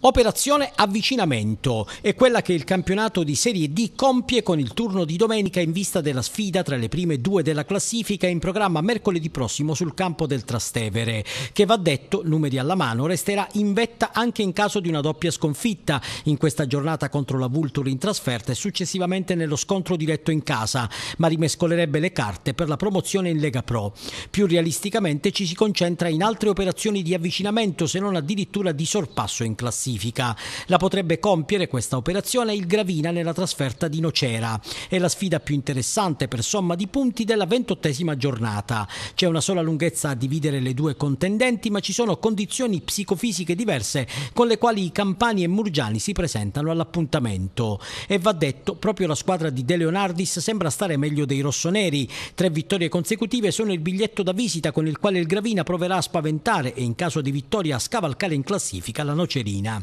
Operazione avvicinamento è quella che il campionato di Serie D compie con il turno di domenica in vista della sfida tra le prime due della classifica in programma mercoledì prossimo sul campo del Trastevere, che va detto, numeri alla mano, resterà in vetta anche in caso di una doppia sconfitta in questa giornata contro la Vulture in trasferta e successivamente nello scontro diretto in casa, ma rimescolerebbe le carte per la promozione in Lega Pro. Più realisticamente ci si concentra in altre operazioni di avvicinamento, se non addirittura di sorpasso in classifica classifica. La potrebbe compiere questa operazione il Gravina nella trasferta di Nocera. È la sfida più interessante per somma di punti della ventottesima giornata. C'è una sola lunghezza a dividere le due contendenti, ma ci sono condizioni psicofisiche diverse con le quali i campani e murgiani si presentano all'appuntamento. E va detto, proprio la squadra di De Leonardis sembra stare meglio dei rossoneri. Tre vittorie consecutive sono il biglietto da visita con il quale il Gravina proverà a spaventare e in caso di vittoria a scavalcare in classifica la Nocerina.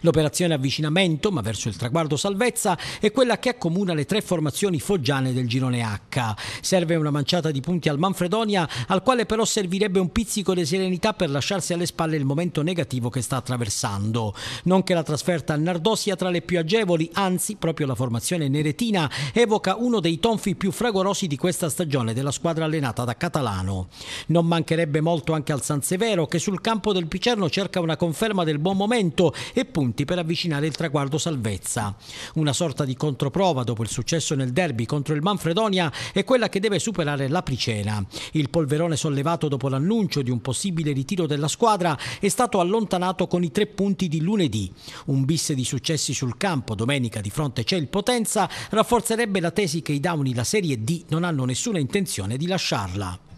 L'operazione avvicinamento, ma verso il traguardo salvezza, è quella che accomuna le tre formazioni foggiane del girone H. Serve una manciata di punti al Manfredonia, al quale però servirebbe un pizzico di serenità per lasciarsi alle spalle il momento negativo che sta attraversando. Non che la trasferta al Nardò sia tra le più agevoli, anzi, proprio la formazione neretina evoca uno dei tonfi più fragorosi di questa stagione della squadra allenata da Catalano. Non mancherebbe molto anche al San Severo, che sul campo del Picerno cerca una conferma del buon momento e 7 punti per avvicinare il traguardo salvezza. Una sorta di controprova dopo il successo nel derby contro il Manfredonia è quella che deve superare la Pricena. Il polverone sollevato dopo l'annuncio di un possibile ritiro della squadra è stato allontanato con i tre punti di lunedì. Un bis di successi sul campo domenica di fronte c'è il Potenza rafforzerebbe la tesi che i Downi la Serie D non hanno nessuna intenzione di lasciarla.